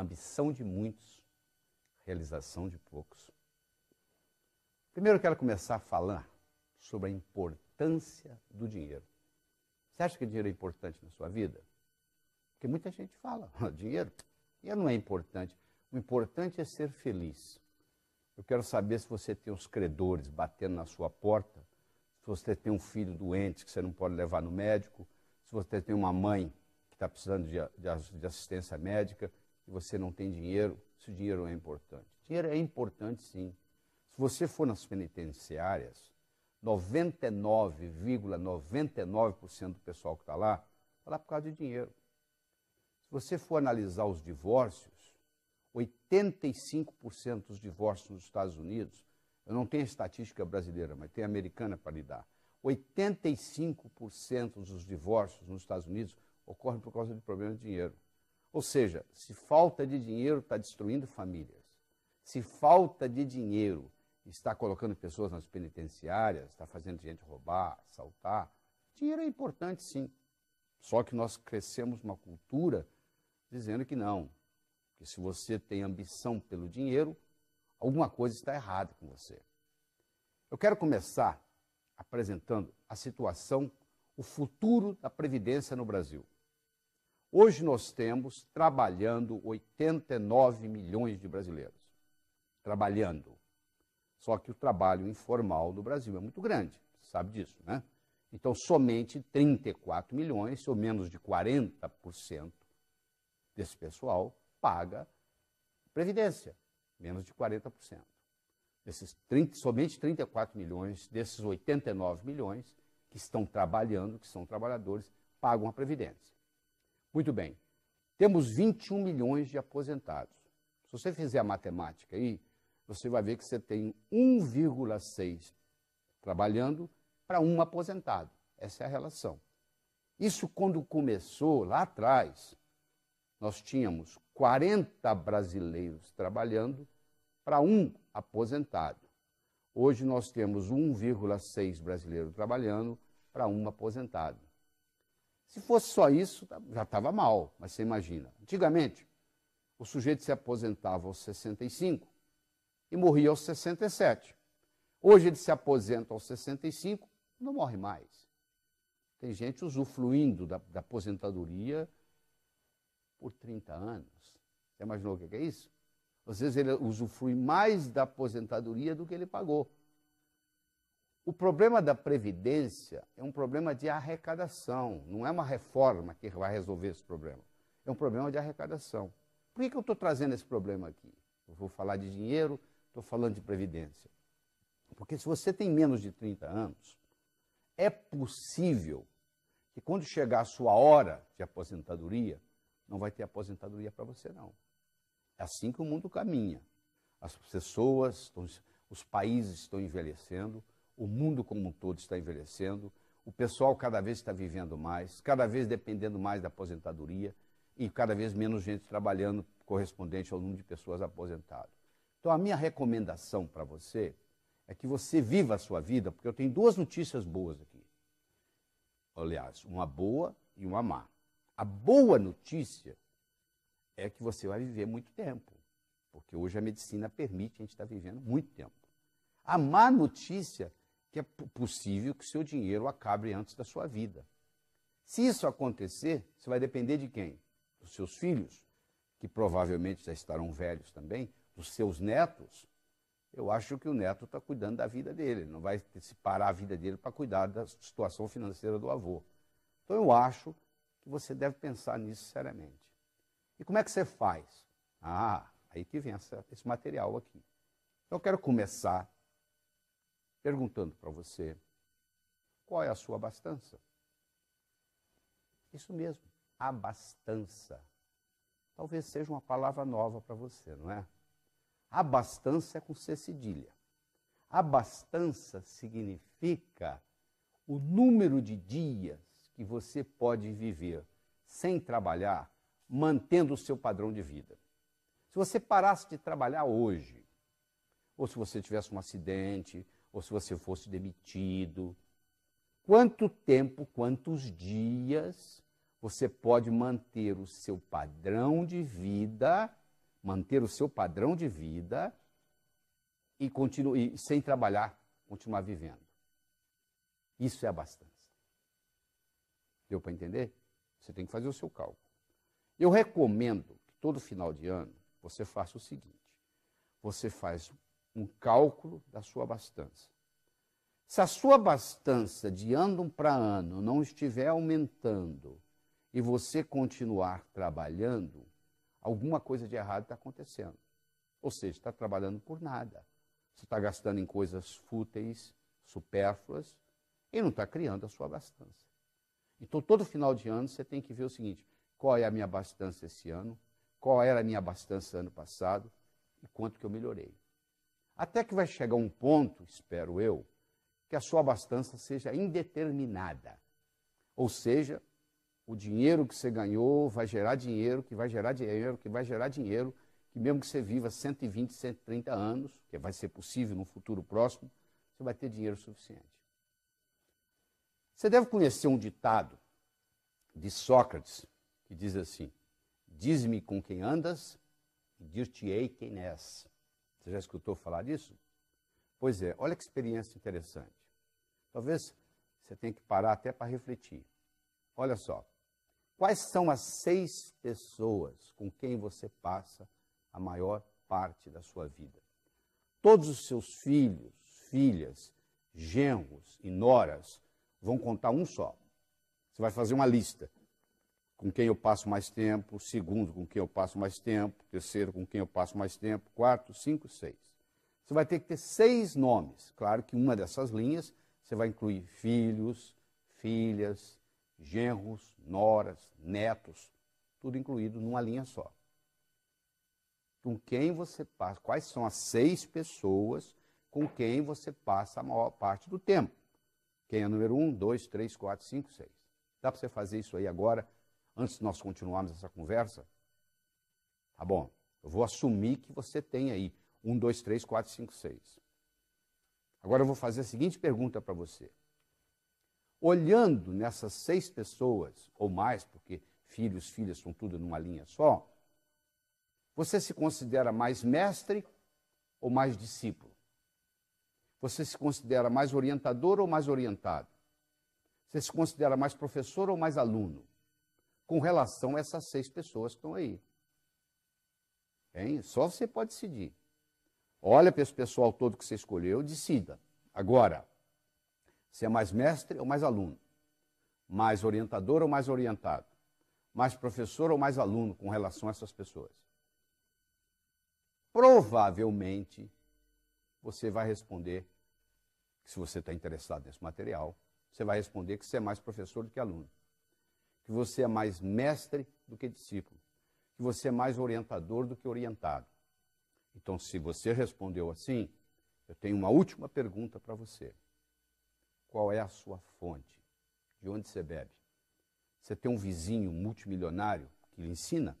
ambição de muitos, realização de poucos. Primeiro eu quero começar a falar sobre a importância do dinheiro. Você acha que dinheiro é importante na sua vida? Porque muita gente fala, ah, dinheiro, dinheiro não é importante. O importante é ser feliz. Eu quero saber se você tem os credores batendo na sua porta, se você tem um filho doente que você não pode levar no médico, se você tem uma mãe que está precisando de, de, de assistência médica, que você não tem dinheiro, se o dinheiro é importante. Dinheiro é importante, sim. Se você for nas penitenciárias, 99,99% ,99 do pessoal que está lá, está lá por causa de dinheiro. Se você for analisar os divórcios, 85% dos divórcios nos Estados Unidos, eu não tenho a estatística brasileira, mas tenho a americana para lhe dar, 85% dos divórcios nos Estados Unidos ocorrem por causa de problemas de dinheiro. Ou seja, se falta de dinheiro está destruindo famílias. Se falta de dinheiro está colocando pessoas nas penitenciárias, está fazendo gente roubar, assaltar, dinheiro é importante sim. Só que nós crescemos uma cultura dizendo que não. Que se você tem ambição pelo dinheiro, alguma coisa está errada com você. Eu quero começar apresentando a situação, o futuro da Previdência no Brasil. Hoje nós temos trabalhando 89 milhões de brasileiros. Trabalhando. Só que o trabalho informal no Brasil é muito grande, sabe disso, né? Então, somente 34 milhões, ou menos de 40% desse pessoal, paga previdência, menos de 40%. Desses 30, somente 34 milhões, desses 89 milhões que estão trabalhando, que são trabalhadores, pagam a previdência. Muito bem. Temos 21 milhões de aposentados. Se você fizer a matemática aí, você vai ver que você tem 1,6 trabalhando para um aposentado. Essa é a relação. Isso quando começou lá atrás, nós tínhamos 40 brasileiros trabalhando para um aposentado. Hoje nós temos 1,6 brasileiro trabalhando para um aposentado. Se fosse só isso, tá, já estava mal, mas você imagina. Antigamente, o sujeito se aposentava aos 65 e morria aos 67. Hoje ele se aposenta aos 65 e não morre mais. Tem gente usufruindo da, da aposentadoria por 30 anos. Você imaginou o que é isso? Às vezes ele usufrui mais da aposentadoria do que ele pagou. O problema da Previdência é um problema de arrecadação, não é uma reforma que vai resolver esse problema. É um problema de arrecadação. Por que, que eu estou trazendo esse problema aqui? Eu vou falar de dinheiro, estou falando de Previdência. Porque se você tem menos de 30 anos, é possível que quando chegar a sua hora de aposentadoria, não vai ter aposentadoria para você, não. É assim que o mundo caminha. As pessoas, os países estão envelhecendo, o mundo como um todo está envelhecendo, o pessoal cada vez está vivendo mais, cada vez dependendo mais da aposentadoria e cada vez menos gente trabalhando correspondente ao número de pessoas aposentadas. Então, a minha recomendação para você é que você viva a sua vida, porque eu tenho duas notícias boas aqui. Aliás, uma boa e uma má. A boa notícia é que você vai viver muito tempo, porque hoje a medicina permite a gente estar vivendo muito tempo. A má notícia que é possível que seu dinheiro acabe antes da sua vida. Se isso acontecer, você vai depender de quem? Dos seus filhos, que provavelmente já estarão velhos também, dos seus netos. Eu acho que o neto está cuidando da vida dele, não vai separar a vida dele para cuidar da situação financeira do avô. Então eu acho que você deve pensar nisso seriamente. E como é que você faz? Ah, aí que vem essa, esse material aqui. Eu quero começar perguntando para você qual é a sua abastança. Isso mesmo, abastança. Talvez seja uma palavra nova para você, não é? Abastança é com C cedilha. Abastança significa o número de dias que você pode viver sem trabalhar, mantendo o seu padrão de vida. Se você parasse de trabalhar hoje, ou se você tivesse um acidente, ou se você fosse demitido. Quanto tempo, quantos dias você pode manter o seu padrão de vida, manter o seu padrão de vida e, sem trabalhar, continuar vivendo. Isso é abastança. Deu para entender? Você tem que fazer o seu cálculo. Eu recomendo que todo final de ano você faça o seguinte: você faz um cálculo da sua abastança. Se a sua abastança de ano para ano não estiver aumentando e você continuar trabalhando, alguma coisa de errado está acontecendo. Ou seja, está trabalhando por nada. Você está gastando em coisas fúteis, supérfluas, e não está criando a sua abastança. Então, todo final de ano, você tem que ver o seguinte: qual é a minha abastança esse ano, qual era a minha abastança ano passado e quanto que eu melhorei. Até que vai chegar um ponto, espero eu, que a sua abastança seja indeterminada. Ou seja, o dinheiro que você ganhou vai gerar dinheiro, que vai gerar dinheiro, que vai gerar dinheiro, que mesmo que você viva 120, 130 anos, que vai ser possível no futuro próximo, você vai ter dinheiro suficiente. Você deve conhecer um ditado de Sócrates que diz assim: Diz-me com quem andas e dir-te-ei quem és. Você já escutou falar disso? Pois é, olha que experiência interessante. Talvez você tenha que parar até para refletir. Olha só. Quais são as seis pessoas com quem você passa a maior parte da sua vida? Todos os seus filhos, filhas, genros e noras vão contar um só. Você vai fazer uma lista com quem eu passo mais tempo, segundo, com quem eu passo mais tempo, terceiro, com quem eu passo mais tempo, quarto, cinco, seis. Você vai ter que ter seis nomes. Claro que uma dessas linhas você vai incluir filhos, filhas, genros, noras, netos, tudo incluído numa linha só. Com quem você passa, quais são as seis pessoas com quem você passa a maior parte do tempo? Quem é número um, dois, três, quatro, cinco, seis. Dá para você fazer isso aí agora antes de nós continuarmos essa conversa? Tá bom, eu vou assumir que você tem aí um, dois, três, quatro, cinco, seis. Agora eu vou fazer a seguinte pergunta para você. Olhando nessas seis pessoas, ou mais, porque filhos, filhas são tudo numa linha só, você se considera mais mestre ou mais discípulo? Você se considera mais orientador ou mais orientado? Você se considera mais professor ou mais aluno? com relação a essas seis pessoas que estão aí. Hein? Só você pode decidir. Olha para esse pessoal todo que você escolheu, decida. Agora, se é mais mestre ou mais aluno, mais orientador ou mais orientado, mais professor ou mais aluno com relação a essas pessoas. Provavelmente você vai responder que se você está interessado nesse material, você vai responder que você é mais professor do que aluno que você é mais mestre do que discípulo, que você é mais orientador do que orientado. Então, se você respondeu assim, eu tenho uma última pergunta para você. Qual é a sua fonte? De onde você bebe? Você tem um vizinho multimilionário que lhe ensina?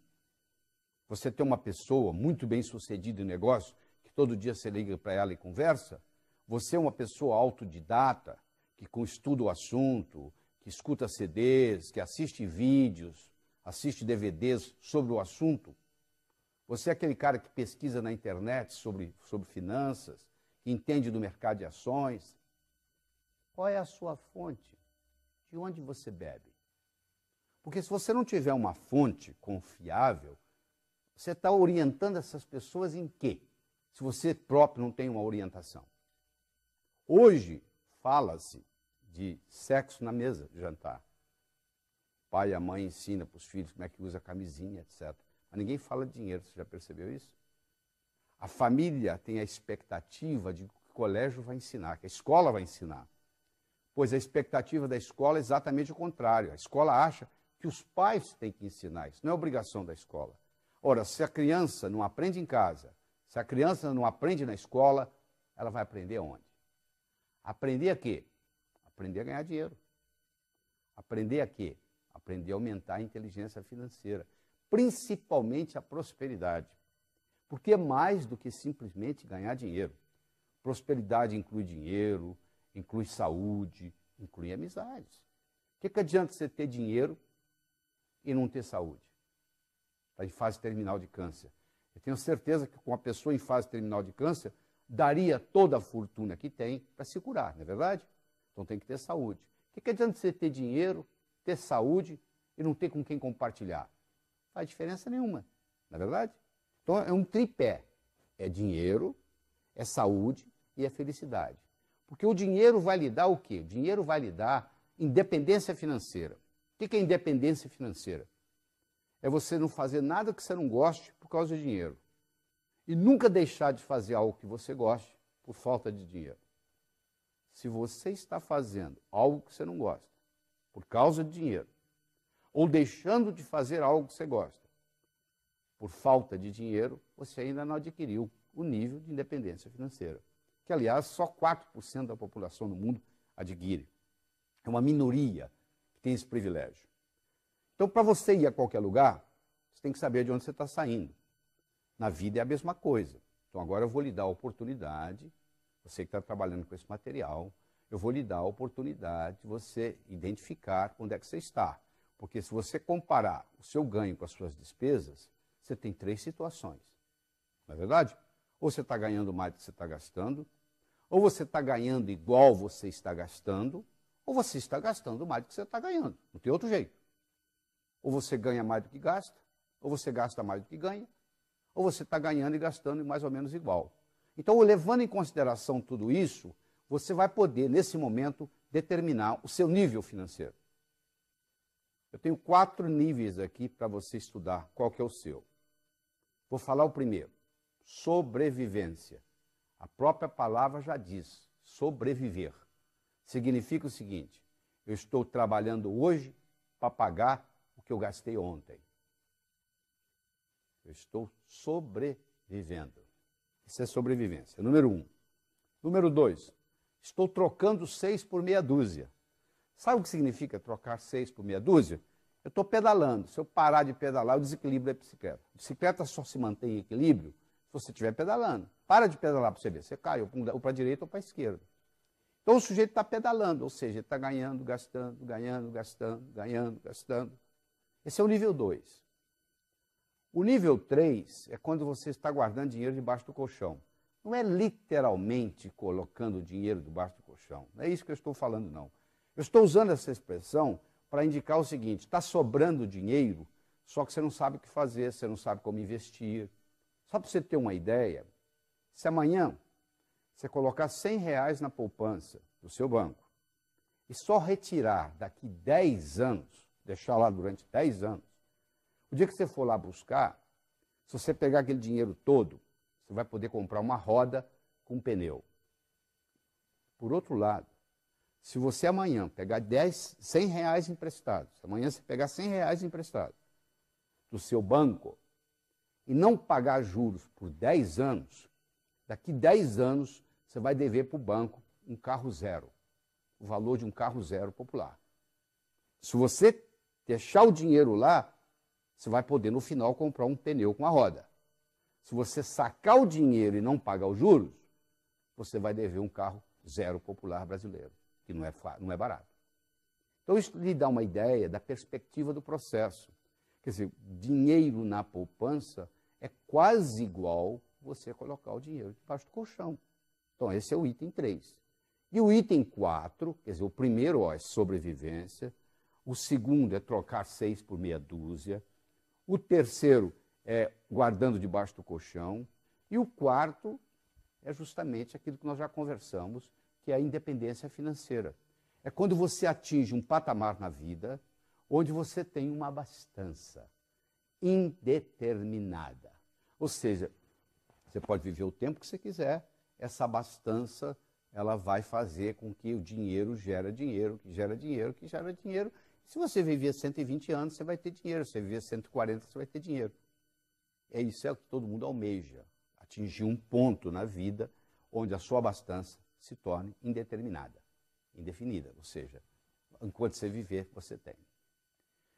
Você tem uma pessoa muito bem sucedida em negócio que todo dia você liga para ela e conversa? Você é uma pessoa autodidata que com estudo o assunto, que escuta CDs, que assiste vídeos, assiste DVDs sobre o assunto. Você é aquele cara que pesquisa na internet sobre, sobre finanças, que entende do mercado de ações. Qual é a sua fonte? De onde você bebe? Porque se você não tiver uma fonte confiável, você está orientando essas pessoas em quê? Se você próprio não tem uma orientação. Hoje, fala-se de sexo na mesa de jantar. O pai e a mãe ensina para os filhos como é que usa a camisinha, etc. Mas ninguém fala de dinheiro, você já percebeu isso? A família tem a expectativa de que o colégio vai ensinar, que a escola vai ensinar. Pois a expectativa da escola é exatamente o contrário. A escola acha que os pais têm que ensinar isso, não é obrigação da escola. Ora, se a criança não aprende em casa, se a criança não aprende na escola, ela vai aprender onde? Aprender a quê? Aprender a ganhar dinheiro. Aprender a quê? Aprender a aumentar a inteligência financeira, principalmente a prosperidade. Porque é mais do que simplesmente ganhar dinheiro. Prosperidade inclui dinheiro, inclui saúde, inclui amizades. O que, que adianta você ter dinheiro e não ter saúde? Está em fase terminal de câncer. Eu tenho certeza que com uma pessoa em fase terminal de câncer, daria toda a fortuna que tem para se curar, não é verdade? Então tem que ter saúde. O que, que adianta você ter dinheiro, ter saúde e não ter com quem compartilhar? Não faz diferença nenhuma, na é verdade? Então é um tripé. É dinheiro, é saúde e é felicidade. Porque o dinheiro vai lhe dar o quê? O dinheiro vai lhe dar independência financeira. O que é independência financeira? É você não fazer nada que você não goste por causa de dinheiro. E nunca deixar de fazer algo que você goste por falta de dinheiro se você está fazendo algo que você não gosta, por causa de dinheiro, ou deixando de fazer algo que você gosta, por falta de dinheiro, você ainda não adquiriu o nível de independência financeira, que, aliás, só 4% da população do mundo adquire. É uma minoria que tem esse privilégio. Então, para você ir a qualquer lugar, você tem que saber de onde você está saindo. Na vida é a mesma coisa. Então, agora eu vou lhe dar a oportunidade você que está trabalhando com esse material, eu vou lhe dar a oportunidade de você identificar onde é que você está. Porque se você comparar o seu ganho com as suas despesas, você tem três situações. Não é verdade? Ou você está ganhando mais do que você está gastando, ou você está ganhando igual você está gastando, ou você está gastando mais do que você está ganhando. Não tem outro jeito. Ou você ganha mais do que gasta, ou você gasta mais do que ganha, ou você está ganhando e gastando mais ou menos igual. Então, levando em consideração tudo isso, você vai poder, nesse momento, determinar o seu nível financeiro. Eu tenho quatro níveis aqui para você estudar qual que é o seu. Vou falar o primeiro: sobrevivência. A própria palavra já diz: sobreviver. Significa o seguinte: eu estou trabalhando hoje para pagar o que eu gastei ontem. Eu estou sobrevivendo. Isso é sobrevivência. Número um. Número dois, estou trocando seis por meia dúzia. Sabe o que significa trocar seis por meia dúzia? Eu estou pedalando. Se eu parar de pedalar, eu desequilibro a é bicicleta. A bicicleta só se mantém em equilíbrio se você estiver pedalando. Para de pedalar para você ver. Você cai ou para a direita ou para a esquerda. Então o sujeito está pedalando, ou seja, ele está ganhando, gastando, ganhando, gastando, ganhando, gastando. Esse é o nível 2. O nível 3 é quando você está guardando dinheiro debaixo do colchão. Não é literalmente colocando dinheiro debaixo do colchão. Não é isso que eu estou falando, não. Eu estou usando essa expressão para indicar o seguinte: está sobrando dinheiro, só que você não sabe o que fazer, você não sabe como investir. Só para você ter uma ideia, se amanhã você colocar 100 reais na poupança do seu banco e só retirar daqui 10 anos, deixar lá durante 10 anos, o dia que você for lá buscar, se você pegar aquele dinheiro todo, você vai poder comprar uma roda com um pneu. Por outro lado, se você amanhã pegar 10, 100 reais emprestados, amanhã você pegar 100 reais emprestados do seu banco e não pagar juros por 10 anos, daqui 10 anos você vai dever para o banco um carro zero, o valor de um carro zero popular. Se você deixar o dinheiro lá, você vai poder, no final, comprar um pneu com a roda. Se você sacar o dinheiro e não pagar os juros, você vai dever um carro zero popular brasileiro, que não é, não é barato. Então, isso lhe dá uma ideia da perspectiva do processo. Quer dizer, dinheiro na poupança é quase igual você colocar o dinheiro debaixo do colchão. Então, esse é o item 3. E o item 4, quer dizer, o primeiro ó, é sobrevivência, o segundo é trocar seis por meia dúzia, o terceiro é guardando debaixo do colchão, e o quarto é justamente aquilo que nós já conversamos, que é a independência financeira. É quando você atinge um patamar na vida onde você tem uma abastança indeterminada. Ou seja, você pode viver o tempo que você quiser, essa abastança ela vai fazer com que o dinheiro gera dinheiro, que gera dinheiro, que gera dinheiro, se você viver 120 anos, você vai ter dinheiro. Se você viver 140, você vai ter dinheiro. É isso é o que todo mundo almeja. Atingir um ponto na vida onde a sua abastança se torne indeterminada, indefinida. Ou seja, enquanto você viver, você tem.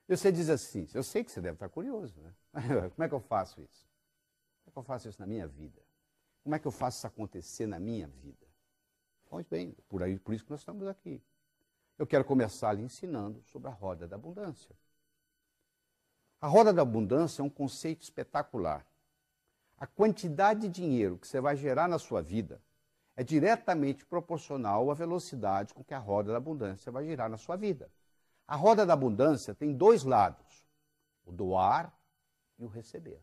E você diz assim, eu sei que você deve estar curioso, né? Como é que eu faço isso? Como é que eu faço isso na minha vida? Como é que eu faço isso acontecer na minha vida? Pois bem, por, aí, por isso que nós estamos aqui eu quero começar lhe ensinando sobre a roda da abundância. A roda da abundância é um conceito espetacular. A quantidade de dinheiro que você vai gerar na sua vida é diretamente proporcional à velocidade com que a roda da abundância vai girar na sua vida. A roda da abundância tem dois lados: o doar e o receber.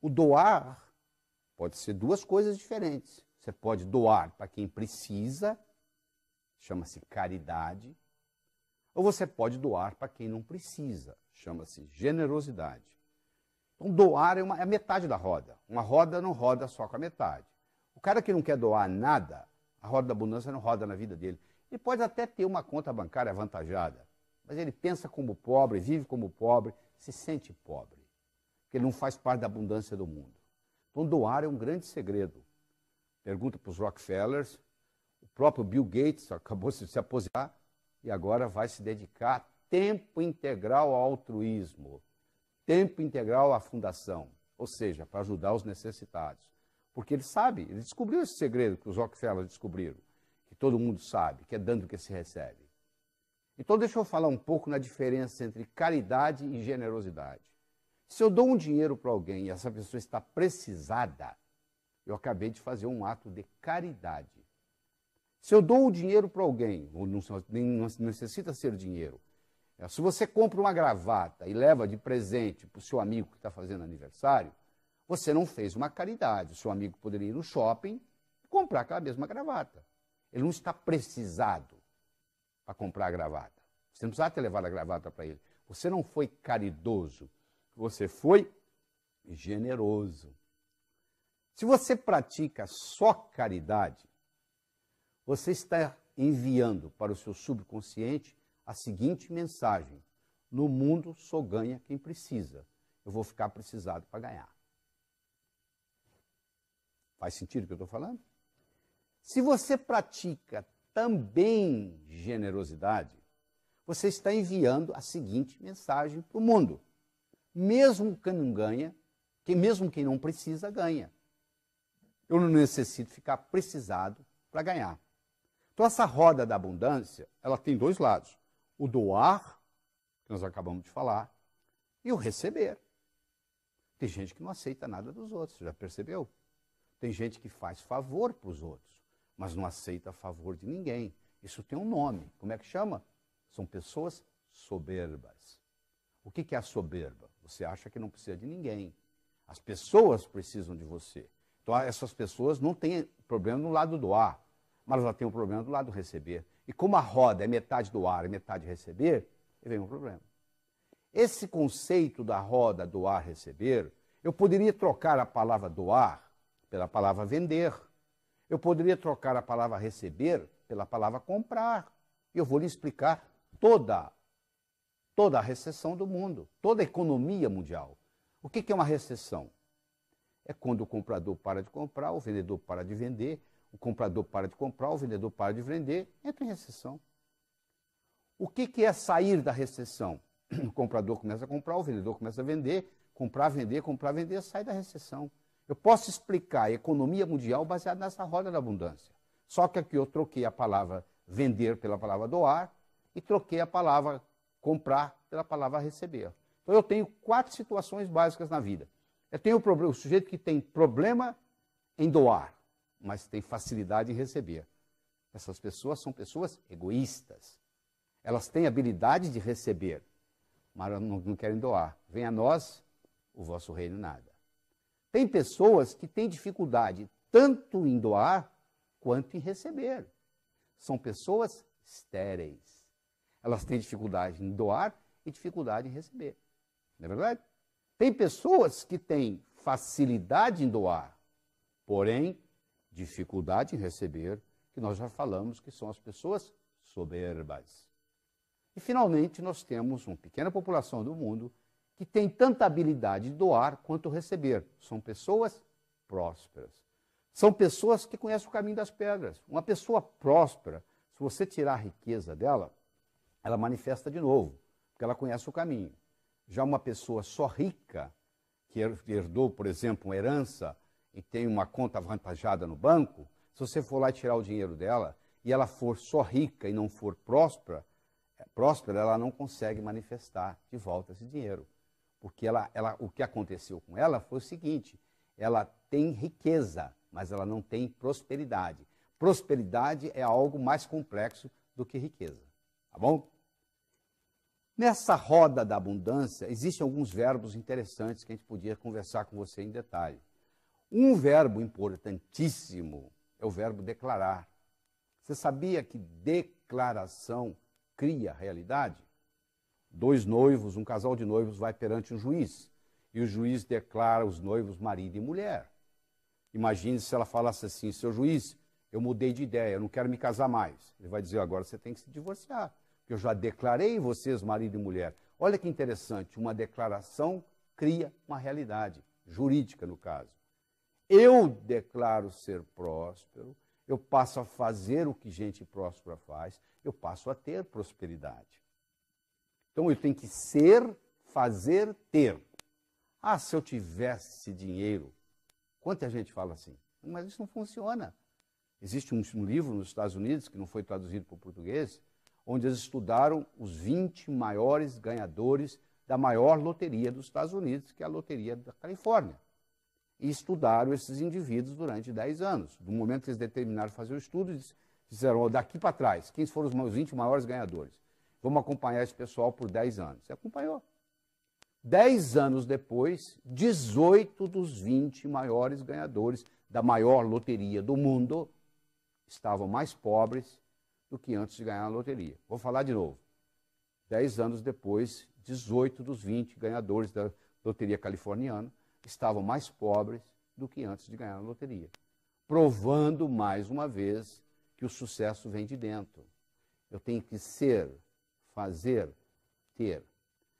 O doar pode ser duas coisas diferentes. Você pode doar para quem precisa chama-se caridade, ou você pode doar para quem não precisa, chama-se generosidade. Então, doar é, uma, é a metade da roda. Uma roda não roda só com a metade. O cara que não quer doar nada, a roda da abundância não roda na vida dele. Ele pode até ter uma conta bancária avantajada, mas ele pensa como pobre, vive como pobre, se sente pobre, porque ele não faz parte da abundância do mundo. Então, doar é um grande segredo. Pergunta para os Rockefellers, próprio Bill Gates acabou de se aposentar e agora vai se dedicar tempo integral ao altruísmo, tempo integral à fundação, ou seja, para ajudar os necessitados. Porque ele sabe, ele descobriu esse segredo que os Rockefeller descobriram, que todo mundo sabe, que é dando que se recebe. Então deixa eu falar um pouco na diferença entre caridade e generosidade. Se eu dou um dinheiro para alguém e essa pessoa está precisada, eu acabei de fazer um ato de caridade. Se eu dou o dinheiro para alguém, ou não, nem, não necessita ser dinheiro, é, se você compra uma gravata e leva de presente para o seu amigo que está fazendo aniversário, você não fez uma caridade. O seu amigo poderia ir no shopping e comprar aquela mesma gravata. Ele não está precisado para comprar a gravata. Você não precisava ter levado a gravata para ele. Você não foi caridoso. Você foi generoso. Se você pratica só caridade, você está enviando para o seu subconsciente a seguinte mensagem: no mundo só ganha quem precisa. Eu vou ficar precisado para ganhar. Faz sentido o que eu estou falando? Se você pratica também generosidade, você está enviando a seguinte mensagem para o mundo: mesmo quem não ganha, que mesmo quem não precisa ganha. Eu não necessito ficar precisado para ganhar. Então, essa roda da abundância, ela tem dois lados. O doar, que nós acabamos de falar, e o receber. Tem gente que não aceita nada dos outros, já percebeu? Tem gente que faz favor para os outros, mas não aceita favor de ninguém. Isso tem um nome. Como é que chama? São pessoas soberbas. O que é a soberba? Você acha que não precisa de ninguém. As pessoas precisam de você. Então, essas pessoas não têm problema no lado do ar mas ela tem um problema do lado receber. E como a roda é metade do ar e metade receber, vem um problema. Esse conceito da roda doar receber, eu poderia trocar a palavra doar pela palavra vender. Eu poderia trocar a palavra receber pela palavra comprar. Eu vou lhe explicar toda toda a recessão do mundo, toda a economia mundial. O que é uma recessão? É quando o comprador para de comprar, o vendedor para de vender o comprador para de comprar, o vendedor para de vender, entra em recessão. O que, que é sair da recessão? O comprador começa a comprar, o vendedor começa a vender, comprar, vender, comprar, vender, sai da recessão. Eu posso explicar a economia mundial baseada nessa roda da abundância. Só que aqui eu troquei a palavra vender pela palavra doar e troquei a palavra comprar pela palavra receber. Então eu tenho quatro situações básicas na vida. Eu tenho o, problema, o sujeito que tem problema em doar, mas tem facilidade em receber. Essas pessoas são pessoas egoístas. Elas têm habilidade de receber, mas não, não querem doar. Venha a nós o vosso reino nada. Tem pessoas que têm dificuldade tanto em doar quanto em receber. São pessoas estéreis. Elas têm dificuldade em doar e dificuldade em receber. Não é verdade? Tem pessoas que têm facilidade em doar, porém dificuldade em receber, que nós já falamos que são as pessoas soberbas. E, finalmente, nós temos uma pequena população do mundo que tem tanta habilidade de doar quanto receber. São pessoas prósperas. São pessoas que conhecem o caminho das pedras. Uma pessoa próspera, se você tirar a riqueza dela, ela manifesta de novo, porque ela conhece o caminho. Já uma pessoa só rica, que herdou, por exemplo, uma herança e tem uma conta avantajada no banco, se você for lá tirar o dinheiro dela e ela for só rica e não for próspera, é, próspera ela não consegue manifestar de volta esse dinheiro. Porque ela, ela, o que aconteceu com ela foi o seguinte: ela tem riqueza, mas ela não tem prosperidade. Prosperidade é algo mais complexo do que riqueza. Tá bom? Nessa roda da abundância, existem alguns verbos interessantes que a gente podia conversar com você em detalhe. Um verbo importantíssimo é o verbo declarar. Você sabia que declaração cria realidade? Dois noivos, um casal de noivos vai perante um juiz e o juiz declara os noivos marido e mulher. Imagine se ela falasse assim: seu juiz, eu mudei de ideia, eu não quero me casar mais. Ele vai dizer: agora você tem que se divorciar, porque eu já declarei vocês marido e mulher. Olha que interessante, uma declaração cria uma realidade, jurídica no caso eu declaro ser próspero, eu passo a fazer o que gente próspera faz, eu passo a ter prosperidade. Então eu tenho que ser, fazer, ter. Ah, se eu tivesse dinheiro. Quanta gente fala assim, mas isso não funciona. Existe um livro nos Estados Unidos, que não foi traduzido para o português, onde eles estudaram os 20 maiores ganhadores da maior loteria dos Estados Unidos, que é a Loteria da Califórnia e estudaram esses indivíduos durante 10 anos. No momento que eles determinaram fazer o estudo, eles disseram, oh, daqui para trás, quem foram os 20 maiores ganhadores? Vamos acompanhar esse pessoal por 10 anos. Você acompanhou. 10 anos depois, 18 dos 20 maiores ganhadores da maior loteria do mundo estavam mais pobres do que antes de ganhar a loteria. Vou falar de novo. 10 anos depois, 18 dos 20 ganhadores da loteria californiana estavam mais pobres do que antes de ganhar a loteria, provando mais uma vez que o sucesso vem de dentro. Eu tenho que ser, fazer, ter.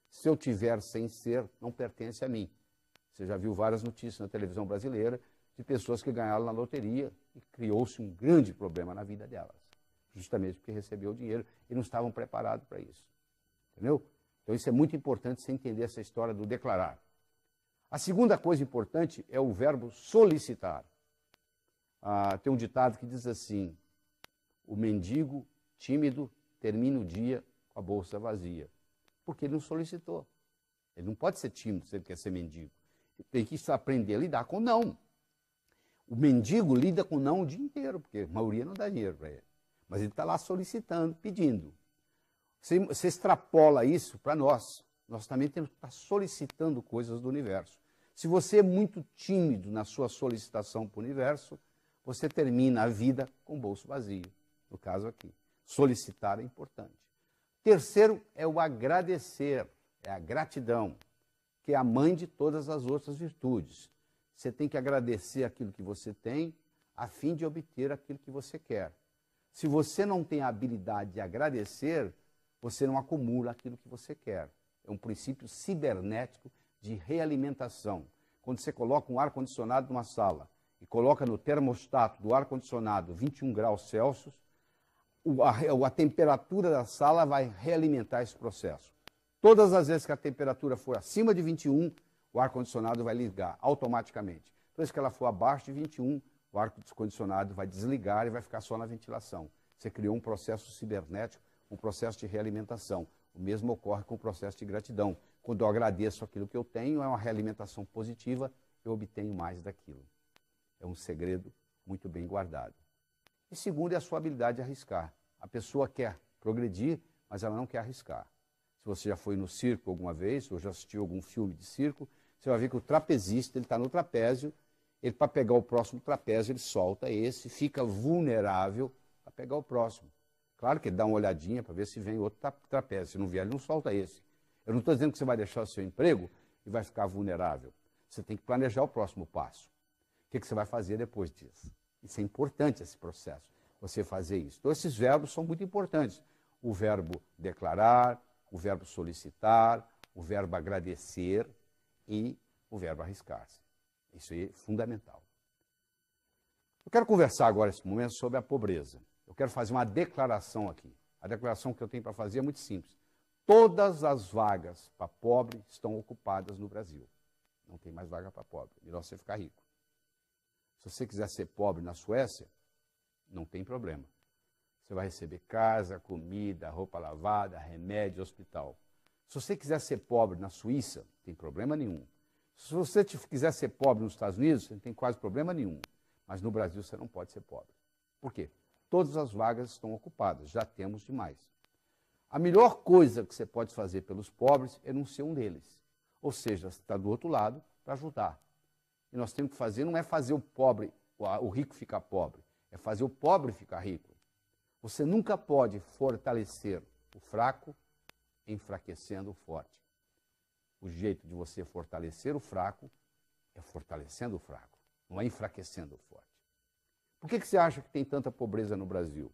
Se eu tiver sem ser, não pertence a mim. Você já viu várias notícias na televisão brasileira de pessoas que ganharam na loteria e criou-se um grande problema na vida delas, justamente porque recebeu o dinheiro e não estavam preparados para isso. Entendeu? Então isso é muito importante você entender essa história do declarar. A segunda coisa importante é o verbo solicitar. Ah, tem um ditado que diz assim: o mendigo tímido termina o dia com a bolsa vazia, porque ele não solicitou. Ele não pode ser tímido se ele quer ser mendigo. Ele tem que aprender a lidar com não. O mendigo lida com não o dia inteiro, porque a maioria não dá dinheiro para ele. Mas ele está lá solicitando, pedindo. Você, você extrapola isso para nós. Nós também temos que estar solicitando coisas do universo. Se você é muito tímido na sua solicitação para o universo, você termina a vida com o bolso vazio, no caso aqui. Solicitar é importante. Terceiro é o agradecer, é a gratidão, que é a mãe de todas as outras virtudes. Você tem que agradecer aquilo que você tem, a fim de obter aquilo que você quer. Se você não tem a habilidade de agradecer, você não acumula aquilo que você quer. É um princípio cibernético de realimentação. Quando você coloca um ar-condicionado numa sala e coloca no termostato do ar-condicionado 21 graus Celsius, a, a temperatura da sala vai realimentar esse processo. Todas as vezes que a temperatura for acima de 21, o ar-condicionado vai ligar automaticamente. Toda vez que ela for abaixo de 21, o ar-condicionado vai desligar e vai ficar só na ventilação. Você criou um processo cibernético, um processo de realimentação. O mesmo ocorre com o processo de gratidão. Quando eu agradeço aquilo que eu tenho, é uma realimentação positiva, eu obtenho mais daquilo. É um segredo muito bem guardado. E segundo é a sua habilidade de arriscar. A pessoa quer progredir, mas ela não quer arriscar. Se você já foi no circo alguma vez, ou já assistiu algum filme de circo, você vai ver que o trapezista ele está no trapézio, ele para pegar o próximo trapézio ele solta esse, fica vulnerável para pegar o próximo. Claro que dá uma olhadinha para ver se vem outro trapézio. Se não vier, ele não solta esse. Eu não estou dizendo que você vai deixar o seu emprego e vai ficar vulnerável. Você tem que planejar o próximo passo. O que, que você vai fazer depois disso? Isso é importante, esse processo, você fazer isso. Então, esses verbos são muito importantes. O verbo declarar, o verbo solicitar, o verbo agradecer e o verbo arriscar-se. Isso aí é fundamental. Eu quero conversar agora, nesse momento, sobre a pobreza. Eu quero fazer uma declaração aqui. A declaração que eu tenho para fazer é muito simples. Todas as vagas para pobre estão ocupadas no Brasil. Não tem mais vaga para pobre. É melhor você ficar rico. Se você quiser ser pobre na Suécia, não tem problema. Você vai receber casa, comida, roupa lavada, remédio, hospital. Se você quiser ser pobre na Suíça, não tem problema nenhum. Se você quiser ser pobre nos Estados Unidos, não tem quase problema nenhum. Mas no Brasil você não pode ser pobre. Por quê? todas as vagas estão ocupadas, já temos demais. A melhor coisa que você pode fazer pelos pobres é não ser um deles. Ou seja, está do outro lado para ajudar. E nós temos que fazer, não é fazer o pobre, o rico ficar pobre, é fazer o pobre ficar rico. Você nunca pode fortalecer o fraco enfraquecendo o forte. O jeito de você fortalecer o fraco é fortalecendo o fraco, não é enfraquecendo o forte. Por que, que você acha que tem tanta pobreza no Brasil?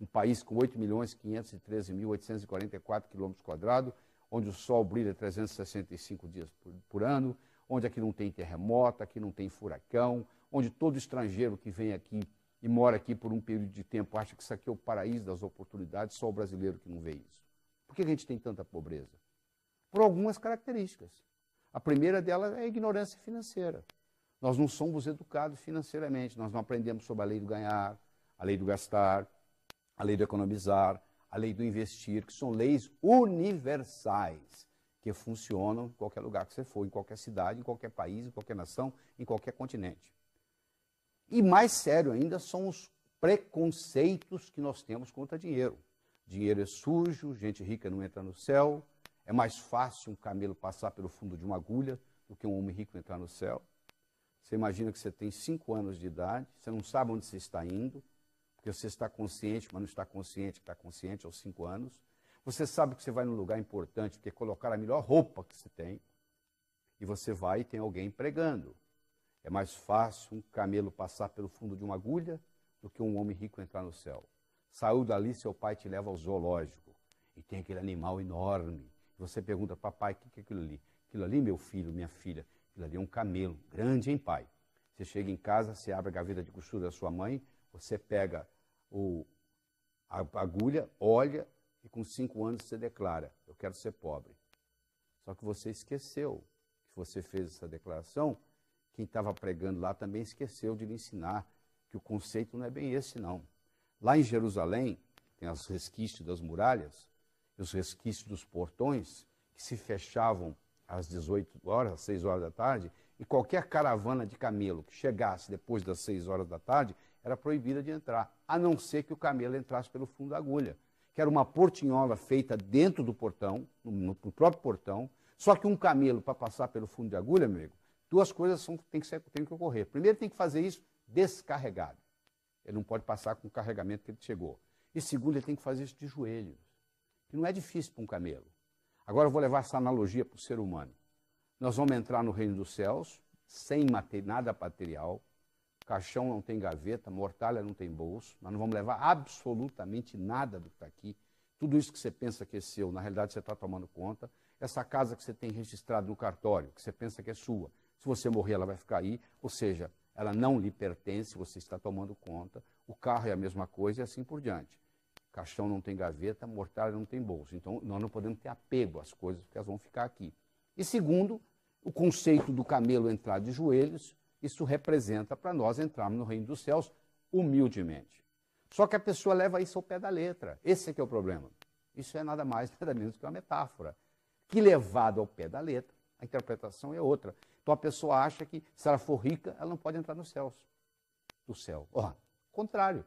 Um país com 8.513.844 quilômetros quadrados, onde o sol brilha 365 dias por, por ano, onde aqui não tem terremoto, aqui não tem furacão, onde todo estrangeiro que vem aqui e mora aqui por um período de tempo acha que isso aqui é o paraíso das oportunidades, só o brasileiro que não vê isso. Por que a gente tem tanta pobreza? Por algumas características. A primeira delas é a ignorância financeira. Nós não somos educados financeiramente, nós não aprendemos sobre a lei do ganhar, a lei do gastar, a lei do economizar, a lei do investir, que são leis universais que funcionam em qualquer lugar que você for, em qualquer cidade, em qualquer país, em qualquer nação, em qualquer continente. E mais sério ainda são os preconceitos que nós temos contra dinheiro. Dinheiro é sujo, gente rica não entra no céu, é mais fácil um camelo passar pelo fundo de uma agulha do que um homem rico entrar no céu. Você imagina que você tem cinco anos de idade, você não sabe onde você está indo, porque você está consciente, mas não está consciente que está consciente aos cinco anos. Você sabe que você vai num lugar importante, porque colocar a melhor roupa que você tem, e você vai e tem alguém pregando. É mais fácil um camelo passar pelo fundo de uma agulha do que um homem rico entrar no céu. Saiu dali, seu pai te leva ao zoológico e tem aquele animal enorme. Você pergunta, papai, o que é aquilo ali? Aquilo ali, meu filho, minha filha, Aquilo ali é um camelo, grande, hein, pai? Você chega em casa, você abre a gaveta de costura da sua mãe, você pega o, a agulha, olha e com cinco anos você declara: Eu quero ser pobre. Só que você esqueceu que você fez essa declaração. Quem estava pregando lá também esqueceu de lhe ensinar que o conceito não é bem esse, não. Lá em Jerusalém, tem os resquícios das muralhas, os resquícios dos portões que se fechavam às 18 horas, às 6 horas da tarde, e qualquer caravana de camelo que chegasse depois das 6 horas da tarde era proibida de entrar, a não ser que o camelo entrasse pelo fundo da agulha, que era uma portinhola feita dentro do portão, no, no próprio portão, só que um camelo para passar pelo fundo de agulha, amigo, duas coisas são, tem, que ser, tem que ocorrer. Primeiro, tem que fazer isso descarregado. Ele não pode passar com o carregamento que ele chegou. E segundo, ele tem que fazer isso de joelhos, que não é difícil para um camelo. Agora eu vou levar essa analogia para o ser humano. Nós vamos entrar no reino dos céus, sem mater, nada material, caixão não tem gaveta, mortalha não tem bolso, nós não vamos levar absolutamente nada do que está aqui. Tudo isso que você pensa que é seu, na realidade você está tomando conta. Essa casa que você tem registrado no cartório, que você pensa que é sua, se você morrer ela vai ficar aí, ou seja, ela não lhe pertence, você está tomando conta. O carro é a mesma coisa e assim por diante. Caixão não tem gaveta, mortalha não tem bolso. Então, nós não podemos ter apego às coisas, porque elas vão ficar aqui. E segundo, o conceito do camelo entrar de joelhos, isso representa para nós entrarmos no reino dos céus humildemente. Só que a pessoa leva isso ao pé da letra. Esse é que é o problema. Isso é nada mais, nada menos que uma metáfora. Que levado ao pé da letra, a interpretação é outra. Então a pessoa acha que se ela for rica, ela não pode entrar nos céus. Do céu. Ó, contrário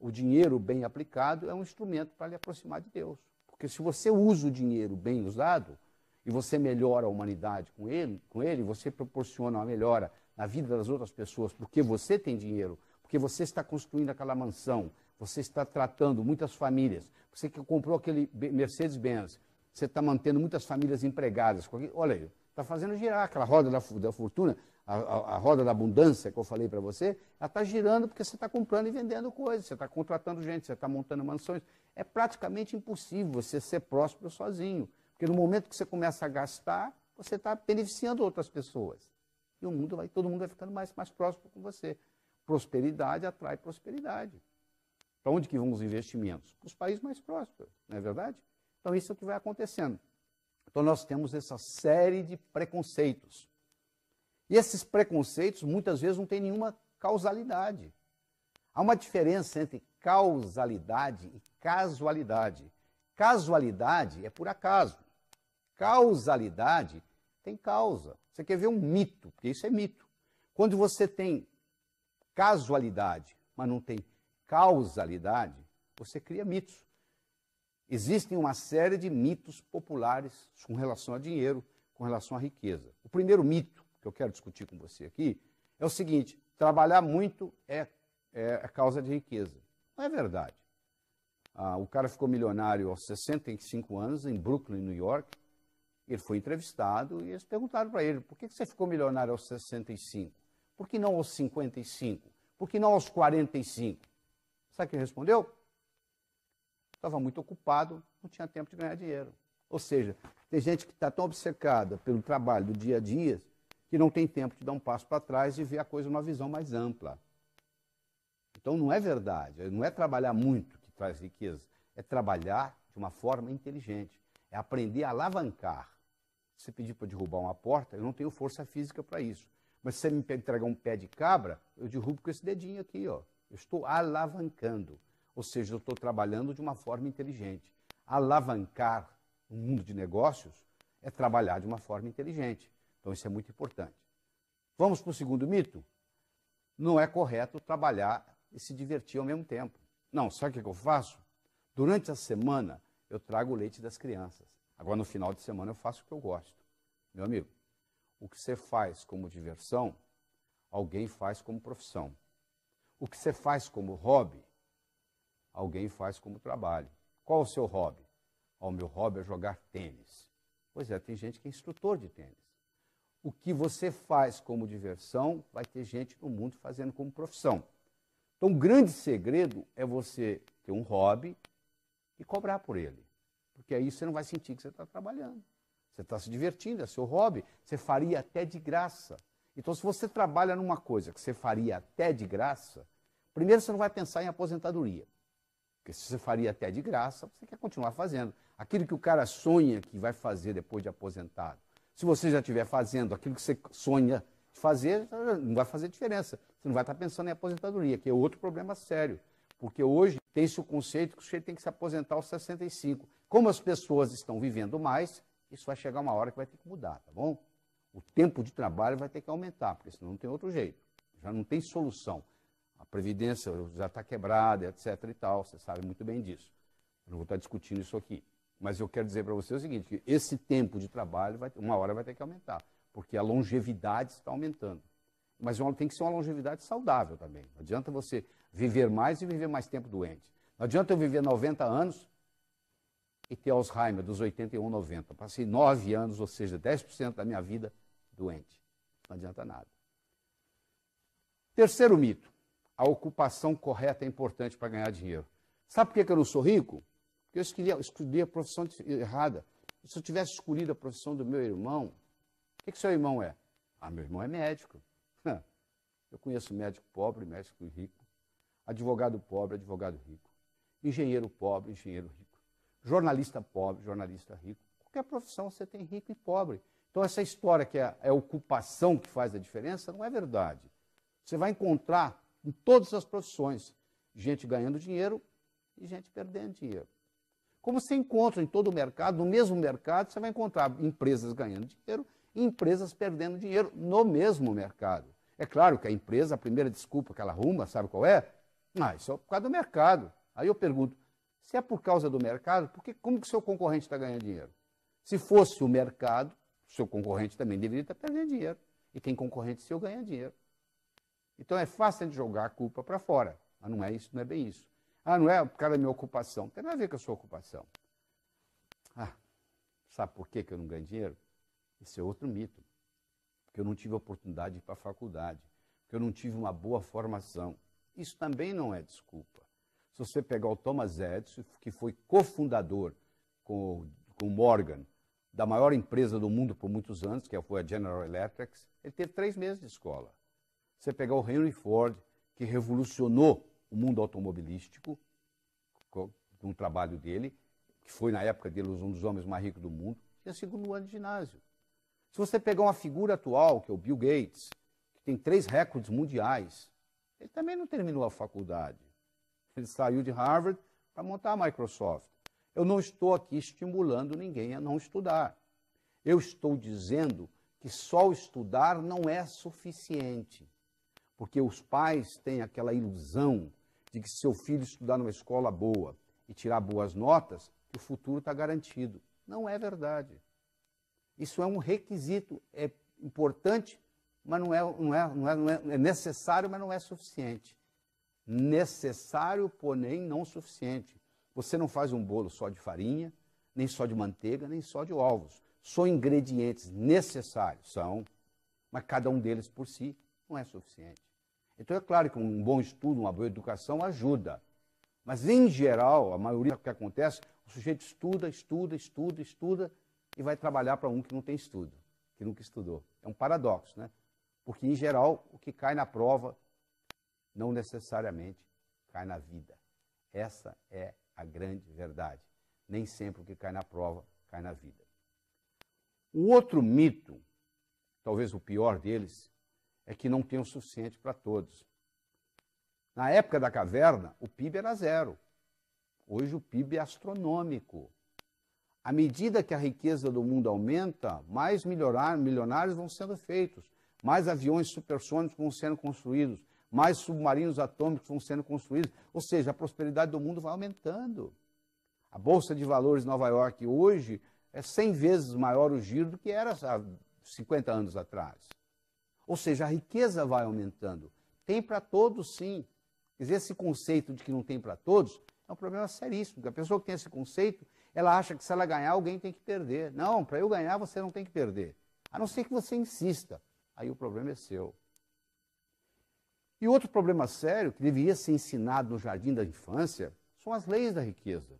o dinheiro bem aplicado é um instrumento para lhe aproximar de Deus. Porque se você usa o dinheiro bem usado e você melhora a humanidade com ele, com ele, você proporciona uma melhora na vida das outras pessoas, porque você tem dinheiro, porque você está construindo aquela mansão, você está tratando muitas famílias, você que comprou aquele Mercedes-Benz, você está mantendo muitas famílias empregadas. Olha aí, está fazendo girar aquela roda da, da fortuna a, a, a, roda da abundância que eu falei para você, ela está girando porque você está comprando e vendendo coisas, você está contratando gente, você está montando mansões. É praticamente impossível você ser próspero sozinho, porque no momento que você começa a gastar, você está beneficiando outras pessoas. E o mundo vai, todo mundo vai ficando mais, mais próspero com você. Prosperidade atrai prosperidade. Para onde que vão os investimentos? Para os países mais prósperos, não é verdade? Então isso é o que vai acontecendo. Então nós temos essa série de preconceitos e esses preconceitos muitas vezes não têm nenhuma causalidade. Há uma diferença entre causalidade e casualidade. Casualidade é por acaso. Causalidade tem causa. Você quer ver um mito, porque isso é mito. Quando você tem casualidade, mas não tem causalidade, você cria mitos. Existem uma série de mitos populares com relação a dinheiro, com relação à riqueza. O primeiro mito que eu quero discutir com você aqui, é o seguinte: trabalhar muito é, é, é causa de riqueza. Não é verdade. Ah, o cara ficou milionário aos 65 anos, em Brooklyn, New York. Ele foi entrevistado e eles perguntaram para ele: por que, que você ficou milionário aos 65? Por que não aos 55? Por que não aos 45? Sabe o que ele respondeu? Estava muito ocupado, não tinha tempo de ganhar dinheiro. Ou seja, tem gente que está tão obcecada pelo trabalho do dia a dia que não tem tempo de dar um passo para trás e ver a coisa numa visão mais ampla. Então não é verdade, não é trabalhar muito que traz riqueza, é trabalhar de uma forma inteligente, é aprender a alavancar. Se você pedir para derrubar uma porta, eu não tenho força física para isso. Mas se você me entregar um pé de cabra, eu derrubo com esse dedinho aqui, ó. Eu estou alavancando, ou seja, eu estou trabalhando de uma forma inteligente. Alavancar o mundo de negócios é trabalhar de uma forma inteligente. Então isso é muito importante. Vamos para o segundo mito? Não é correto trabalhar e se divertir ao mesmo tempo. Não, sabe o que eu faço? Durante a semana eu trago o leite das crianças. Agora no final de semana eu faço o que eu gosto. Meu amigo, o que você faz como diversão, alguém faz como profissão. O que você faz como hobby, alguém faz como trabalho. Qual o seu hobby? O oh, meu hobby é jogar tênis. Pois é, tem gente que é instrutor de tênis o que você faz como diversão, vai ter gente no mundo fazendo como profissão. Então, o grande segredo é você ter um hobby e cobrar por ele. Porque aí você não vai sentir que você está trabalhando. Você está se divertindo, é seu hobby. Você faria até de graça. Então, se você trabalha numa coisa que você faria até de graça, primeiro você não vai pensar em aposentadoria. Porque se você faria até de graça, você quer continuar fazendo. Aquilo que o cara sonha que vai fazer depois de aposentado se você já estiver fazendo aquilo que você sonha fazer, não vai fazer diferença. Você não vai estar pensando em aposentadoria, que é outro problema sério. Porque hoje tem-se o conceito que o sujeito tem que se aposentar aos 65. Como as pessoas estão vivendo mais, isso vai chegar uma hora que vai ter que mudar, tá bom? O tempo de trabalho vai ter que aumentar, porque senão não tem outro jeito. Já não tem solução. A Previdência já está quebrada, etc. e tal, você sabe muito bem disso. Eu não vou estar discutindo isso aqui. Mas eu quero dizer para você o seguinte, que esse tempo de trabalho, vai, uma hora vai ter que aumentar, porque a longevidade está aumentando. Mas tem que ser uma longevidade saudável também. Não adianta você viver mais e viver mais tempo doente. Não adianta eu viver 90 anos e ter Alzheimer dos 81, 90. Passei 9 anos, ou seja, 10% da minha vida doente. Não adianta nada. Terceiro mito: a ocupação correta é importante para ganhar dinheiro. Sabe por que eu não sou rico? Porque eu escolhi, escolhi a profissão errada. Se eu tivesse escolhido a profissão do meu irmão, o que, que seu irmão é? Ah, meu irmão é médico. Eu conheço médico pobre, médico rico, advogado pobre, advogado rico, engenheiro pobre, engenheiro rico, jornalista pobre, jornalista rico. Qualquer profissão você tem rico e pobre. Então, essa história que é, é ocupação que faz a diferença não é verdade. Você vai encontrar em todas as profissões gente ganhando dinheiro e gente perdendo dinheiro. Como se encontra em todo o mercado, no mesmo mercado, você vai encontrar empresas ganhando dinheiro e empresas perdendo dinheiro no mesmo mercado. É claro que a empresa, a primeira desculpa que ela arruma, sabe qual é? Ah, isso é por causa do mercado. Aí eu pergunto, se é por causa do mercado, porque como que o seu concorrente está ganhando dinheiro? Se fosse o mercado, o seu concorrente também deveria estar perdendo dinheiro. E quem concorrente seu ganha dinheiro. Então é fácil a gente jogar a culpa para fora. Mas não é isso, não é bem isso. Ah, não é por causa da minha ocupação. Não tem nada a ver com a sua ocupação. Ah, sabe por que eu não ganho dinheiro? Esse é outro mito. Porque eu não tive oportunidade de ir para a faculdade. Porque eu não tive uma boa formação. Isso também não é desculpa. Se você pegar o Thomas Edison, que foi cofundador com, com o Morgan, da maior empresa do mundo por muitos anos, que foi a General Electric, ele teve três meses de escola. Você pegar o Henry Ford, que revolucionou o mundo automobilístico, com um trabalho dele, que foi na época dele um dos homens mais ricos do mundo, tinha é segundo ano de ginásio. Se você pegar uma figura atual, que é o Bill Gates, que tem três recordes mundiais, ele também não terminou a faculdade. Ele saiu de Harvard para montar a Microsoft. Eu não estou aqui estimulando ninguém a não estudar. Eu estou dizendo que só estudar não é suficiente, porque os pais têm aquela ilusão de que se seu filho estudar numa escola boa e tirar boas notas, o futuro está garantido. Não é verdade. Isso é um requisito, é importante, mas não é, não é, não é, não é, é necessário, mas não é suficiente. Necessário, porém não suficiente. Você não faz um bolo só de farinha, nem só de manteiga, nem só de ovos. São ingredientes necessários, são, mas cada um deles por si não é suficiente. Então, é claro que um bom estudo, uma boa educação ajuda. Mas, em geral, a maioria do que acontece, o sujeito estuda, estuda, estuda, estuda e vai trabalhar para um que não tem estudo, que nunca estudou. É um paradoxo, né? Porque, em geral, o que cai na prova não necessariamente cai na vida. Essa é a grande verdade. Nem sempre o que cai na prova cai na vida. O outro mito, talvez o pior deles, é que não tem o suficiente para todos. Na época da caverna, o PIB era zero. Hoje o PIB é astronômico. À medida que a riqueza do mundo aumenta, mais milionários vão sendo feitos, mais aviões supersônicos vão sendo construídos, mais submarinos atômicos vão sendo construídos. Ou seja, a prosperidade do mundo vai aumentando. A Bolsa de Valores de Nova York hoje é 100 vezes maior o giro do que era há 50 anos atrás. Ou seja, a riqueza vai aumentando. Tem para todos, sim. Quer dizer, esse conceito de que não tem para todos é um problema seríssimo. Porque a pessoa que tem esse conceito, ela acha que se ela ganhar, alguém tem que perder. Não, para eu ganhar, você não tem que perder. A não ser que você insista. Aí o problema é seu. E outro problema sério que deveria ser ensinado no jardim da infância são as leis da riqueza.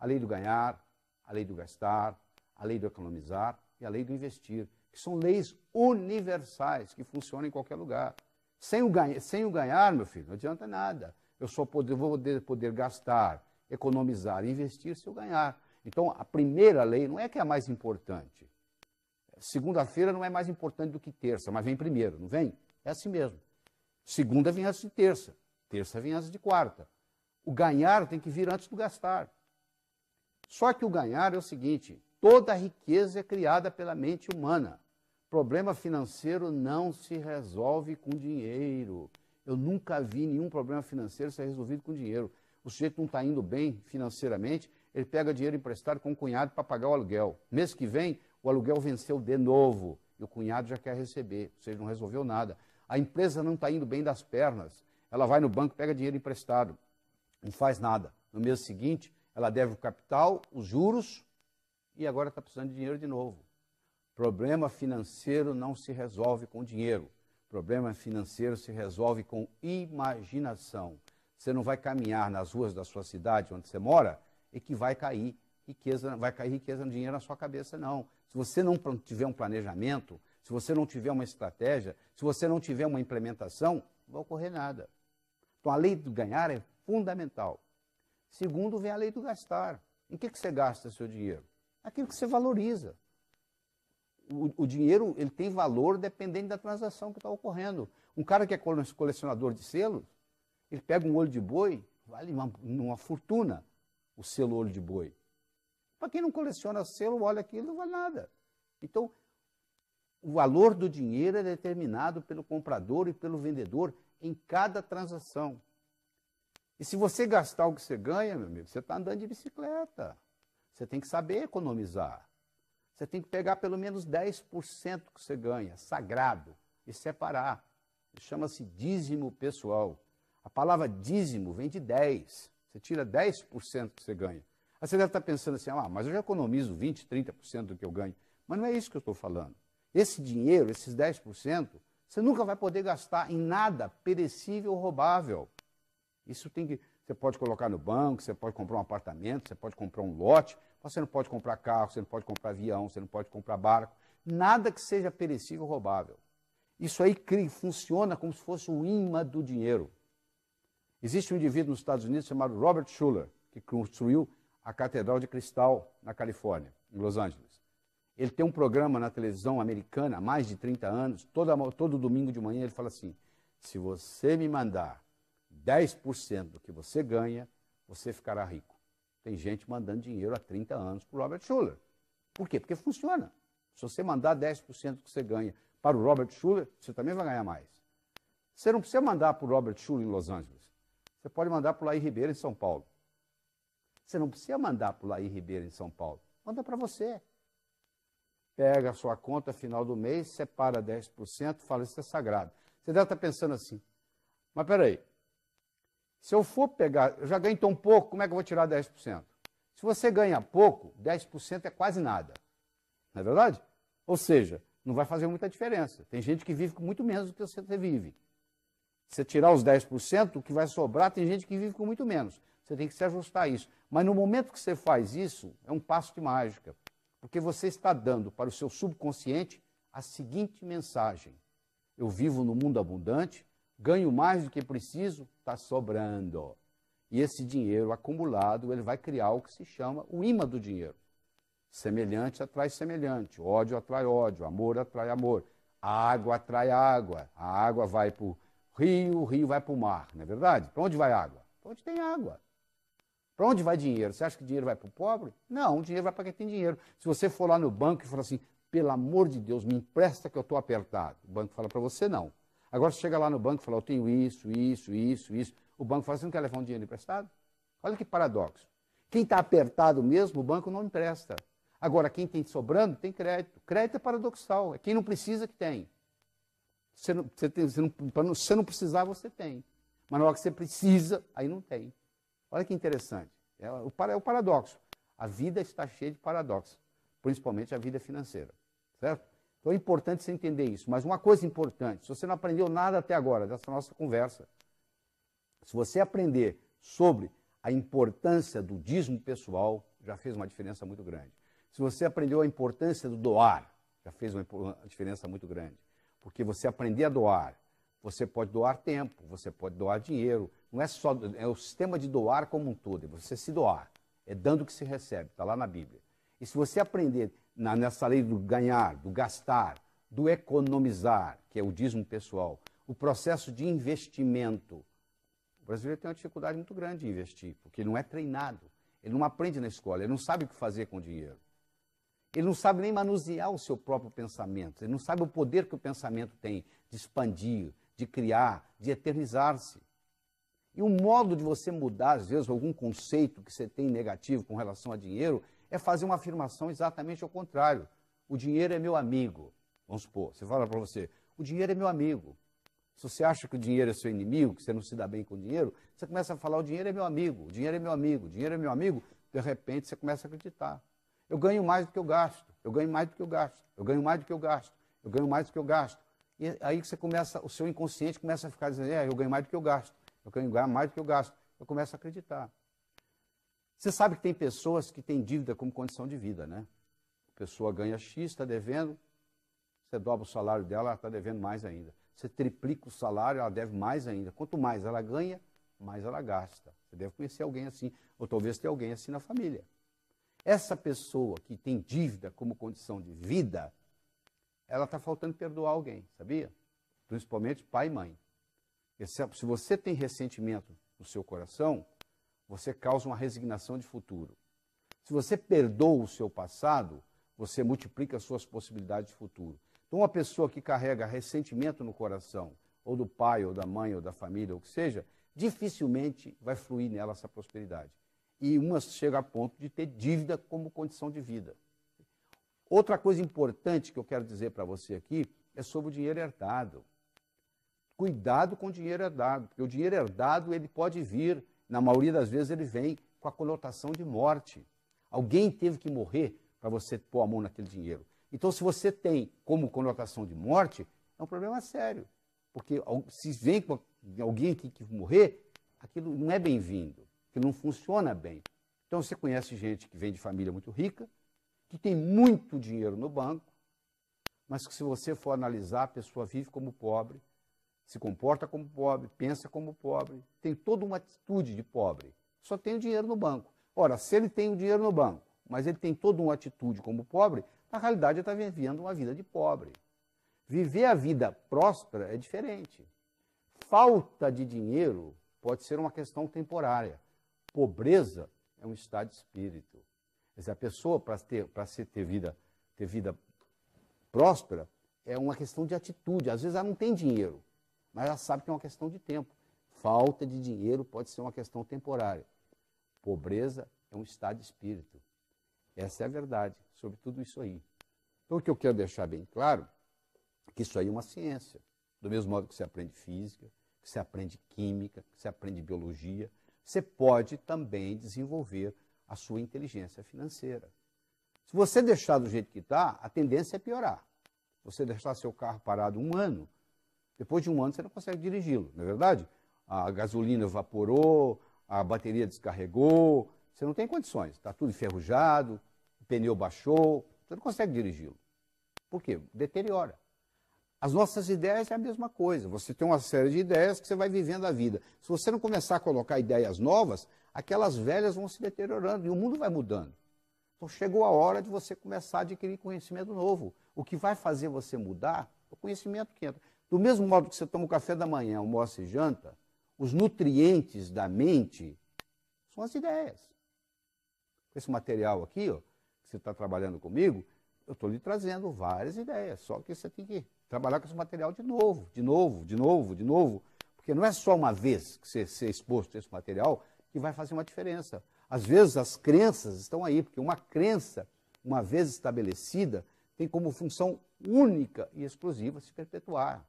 A lei do ganhar, a lei do gastar, a lei do economizar e a lei do investir que são leis universais, que funcionam em qualquer lugar. Sem o, ganha, sem o ganhar, meu filho, não adianta nada. Eu só poder, vou poder, poder gastar, economizar, investir se eu ganhar. Então, a primeira lei não é que é a mais importante. Segunda-feira não é mais importante do que terça, mas vem primeiro, não vem? É assim mesmo. Segunda vem antes de terça, terça vem antes de quarta. O ganhar tem que vir antes do gastar. Só que o ganhar é o seguinte: toda riqueza é criada pela mente humana. Problema financeiro não se resolve com dinheiro. Eu nunca vi nenhum problema financeiro ser resolvido com dinheiro. O sujeito não está indo bem financeiramente, ele pega dinheiro emprestado com o cunhado para pagar o aluguel. Mês que vem, o aluguel venceu de novo e o cunhado já quer receber, ou seja, não resolveu nada. A empresa não está indo bem das pernas. Ela vai no banco, pega dinheiro emprestado, não faz nada. No mês seguinte, ela deve o capital, os juros e agora está precisando de dinheiro de novo. Problema financeiro não se resolve com dinheiro. Problema financeiro se resolve com imaginação. Você não vai caminhar nas ruas da sua cidade onde você mora e que vai cair riqueza, vai cair riqueza no dinheiro na sua cabeça, não. Se você não tiver um planejamento, se você não tiver uma estratégia, se você não tiver uma implementação, não vai ocorrer nada. Então a lei do ganhar é fundamental. Segundo, vem a lei do gastar. Em que, que você gasta seu dinheiro? Aquilo que você valoriza o, o, dinheiro ele tem valor dependente da transação que está ocorrendo. Um cara que é colecionador de selos, ele pega um olho de boi, vale uma, uma fortuna o selo olho de boi. Para quem não coleciona selo, olha aquilo, não vale nada. Então, o valor do dinheiro é determinado pelo comprador e pelo vendedor em cada transação. E se você gastar o que você ganha, meu amigo, você está andando de bicicleta. Você tem que saber economizar. Você tem que pegar pelo menos 10% que você ganha, sagrado, e separar. Chama-se dízimo pessoal. A palavra dízimo vem de 10. Você tira 10% que você ganha. Aí você deve estar pensando assim, ah, mas eu já economizo 20%, 30% do que eu ganho. Mas não é isso que eu estou falando. Esse dinheiro, esses 10%, você nunca vai poder gastar em nada perecível ou roubável. Isso tem que. Você pode colocar no banco, você pode comprar um apartamento, você pode comprar um lote, você não pode comprar carro, você não pode comprar avião, você não pode comprar barco, nada que seja perecível ou roubável. Isso aí cria, funciona como se fosse um imã do dinheiro. Existe um indivíduo nos Estados Unidos chamado Robert Schuller, que construiu a Catedral de Cristal na Califórnia, em Los Angeles. Ele tem um programa na televisão americana há mais de 30 anos, todo domingo de manhã ele fala assim: se você me mandar 10% do que você ganha, você ficará rico. Tem gente mandando dinheiro há 30 anos para o Robert Schuller. Por quê? Porque funciona. Se você mandar 10% que você ganha para o Robert Schuller, você também vai ganhar mais. Você não precisa mandar para o Robert Schuller em Los Angeles. Você pode mandar para o Laí Ribeiro em São Paulo. Você não precisa mandar para o Laí Ribeiro em São Paulo. Manda para você. Pega a sua conta final do mês, separa 10%, fala isso é sagrado. Você deve estar tá pensando assim, mas peraí, se eu for pegar, eu já ganho tão pouco, como é que eu vou tirar 10%? Se você ganha pouco, 10% é quase nada. Não é verdade? Ou seja, não vai fazer muita diferença. Tem gente que vive com muito menos do que você vive. Se você tirar os 10%, o que vai sobrar, tem gente que vive com muito menos. Você tem que se ajustar a isso. Mas no momento que você faz isso, é um passo de mágica. Porque você está dando para o seu subconsciente a seguinte mensagem: Eu vivo no mundo abundante, ganho mais do que preciso, está sobrando. E esse dinheiro acumulado, ele vai criar o que se chama o imã do dinheiro. Semelhante atrai semelhante, ódio atrai ódio, amor atrai amor, água atrai água, a água vai para o rio, o rio vai para o mar, não é verdade? Para onde vai água? Para onde tem água. Para onde vai dinheiro? Você acha que dinheiro vai para o pobre? Não, o dinheiro vai para quem tem dinheiro. Se você for lá no banco e falar assim, pelo amor de Deus, me empresta que eu estou apertado, o banco fala para você não. Agora você chega lá no banco e fala, eu tenho isso, isso, isso, isso. O banco fala, você não quer levar um dinheiro emprestado? Olha que paradoxo. Quem está apertado mesmo, o banco não empresta. Agora, quem tem sobrando, tem crédito. Crédito é paradoxal. É quem não precisa que tem. Você não, você tem, você não, você não precisar, você tem. Mas na hora que você precisa, aí não tem. Olha que interessante. É o, é o paradoxo. A vida está cheia de paradoxos, principalmente a vida financeira. Certo? Então é importante você entender isso. Mas uma coisa importante, se você não aprendeu nada até agora dessa nossa conversa, se você aprender sobre a importância do dízimo pessoal, já fez uma diferença muito grande. Se você aprendeu a importância do doar, já fez uma diferença muito grande. Porque você aprender a doar, você pode doar tempo, você pode doar dinheiro, não é só é o sistema de doar como um todo, é você se doar, é dando o que se recebe, está lá na Bíblia. E se você aprender na, nessa lei do ganhar, do gastar, do economizar, que é o dízimo pessoal, o processo de investimento. O brasileiro tem uma dificuldade muito grande de investir, porque ele não é treinado, ele não aprende na escola, ele não sabe o que fazer com o dinheiro. Ele não sabe nem manusear o seu próprio pensamento, ele não sabe o poder que o pensamento tem de expandir, de criar, de eternizar-se. E o modo de você mudar, às vezes, algum conceito que você tem negativo com relação a dinheiro é fazer uma afirmação exatamente ao contrário. O dinheiro é meu amigo. Vamos supor, você fala para você, o dinheiro é meu amigo. Se você acha que o dinheiro é seu inimigo, que você não se dá bem com o dinheiro, você começa a falar, o dinheiro é meu amigo, o dinheiro é meu amigo, o dinheiro é meu amigo, de repente você começa a acreditar. Eu ganho mais do que eu gasto, eu ganho mais do que eu gasto, eu ganho mais do que eu gasto, eu ganho mais do que eu gasto. E aí que você começa, o seu inconsciente começa a ficar dizendo, é, eu ganho mais do que eu gasto, eu ganho mais do que eu gasto. Eu começo a acreditar. Você sabe que tem pessoas que têm dívida como condição de vida, né? A pessoa ganha X, está devendo, você dobra o salário dela, ela está devendo mais ainda. Você triplica o salário, ela deve mais ainda. Quanto mais ela ganha, mais ela gasta. Você deve conhecer alguém assim, ou talvez ter alguém assim na família. Essa pessoa que tem dívida como condição de vida, ela está faltando perdoar alguém, sabia? Principalmente pai e mãe. Se você tem ressentimento no seu coração, você causa uma resignação de futuro. Se você perdoa o seu passado, você multiplica as suas possibilidades de futuro. Então, uma pessoa que carrega ressentimento no coração, ou do pai, ou da mãe, ou da família, ou o que seja, dificilmente vai fluir nela essa prosperidade. E uma chega a ponto de ter dívida como condição de vida. Outra coisa importante que eu quero dizer para você aqui é sobre o dinheiro herdado. Cuidado com o dinheiro herdado, porque o dinheiro herdado ele pode vir na maioria das vezes ele vem com a conotação de morte. Alguém teve que morrer para você pôr a mão naquele dinheiro. Então, se você tem como conotação de morte, é um problema sério. Porque se vem com alguém que, que morrer, aquilo não é bem-vindo, aquilo não funciona bem. Então, você conhece gente que vem de família muito rica, que tem muito dinheiro no banco, mas que se você for analisar, a pessoa vive como pobre, se comporta como pobre, pensa como pobre, tem toda uma atitude de pobre. Só tem o dinheiro no banco. Ora, se ele tem o dinheiro no banco, mas ele tem toda uma atitude como pobre, na realidade ele está vivendo uma vida de pobre. Viver a vida próspera é diferente. Falta de dinheiro pode ser uma questão temporária. Pobreza é um estado de espírito. Quer dizer, a pessoa, para ter, ter, vida, ter vida próspera, é uma questão de atitude. Às vezes ela não tem dinheiro, mas ela sabe que é uma questão de tempo. Falta de dinheiro pode ser uma questão temporária. Pobreza é um estado de espírito. Essa é a verdade sobre tudo isso aí. Então, o que eu quero deixar bem claro é que isso aí é uma ciência. Do mesmo modo que você aprende física, que você aprende química, que você aprende biologia, você pode também desenvolver a sua inteligência financeira. Se você deixar do jeito que está, a tendência é piorar. Se você deixar seu carro parado um ano, depois de um ano você não consegue dirigi-lo, não é verdade? A gasolina evaporou, a bateria descarregou, você não tem condições, está tudo enferrujado, o pneu baixou, você não consegue dirigi-lo. Por quê? Deteriora. As nossas ideias é a mesma coisa. Você tem uma série de ideias que você vai vivendo a vida. Se você não começar a colocar ideias novas, aquelas velhas vão se deteriorando e o mundo vai mudando. Então chegou a hora de você começar a adquirir conhecimento novo. O que vai fazer você mudar é o conhecimento que entra. Do mesmo modo que você toma o café da manhã, almoça e janta, os nutrientes da mente são as ideias. Esse material aqui, ó, que você está trabalhando comigo, eu estou lhe trazendo várias ideias, só que você tem que trabalhar com esse material de novo, de novo, de novo, de novo, porque não é só uma vez que você ser exposto a esse material que vai fazer uma diferença. Às vezes as crenças estão aí, porque uma crença, uma vez estabelecida, tem como função única e exclusiva se perpetuar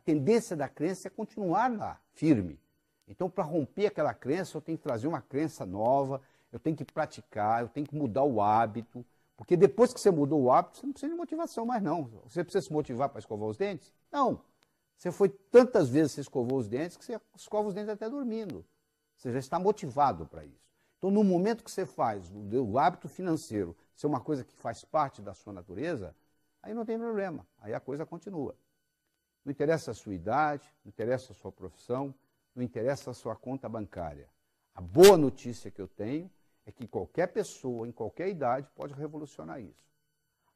a tendência da crença é continuar lá, firme. Então, para romper aquela crença, eu tenho que trazer uma crença nova, eu tenho que praticar, eu tenho que mudar o hábito. Porque depois que você mudou o hábito, você não precisa de motivação mais, não. Você precisa se motivar para escovar os dentes? Não. Você foi tantas vezes que você escovou os dentes que você escova os dentes até dormindo. Você já está motivado para isso. Então, no momento que você faz o hábito financeiro ser é uma coisa que faz parte da sua natureza, aí não tem problema, aí a coisa continua. Não interessa a sua idade, não interessa a sua profissão, não interessa a sua conta bancária. A boa notícia que eu tenho é que qualquer pessoa, em qualquer idade, pode revolucionar isso.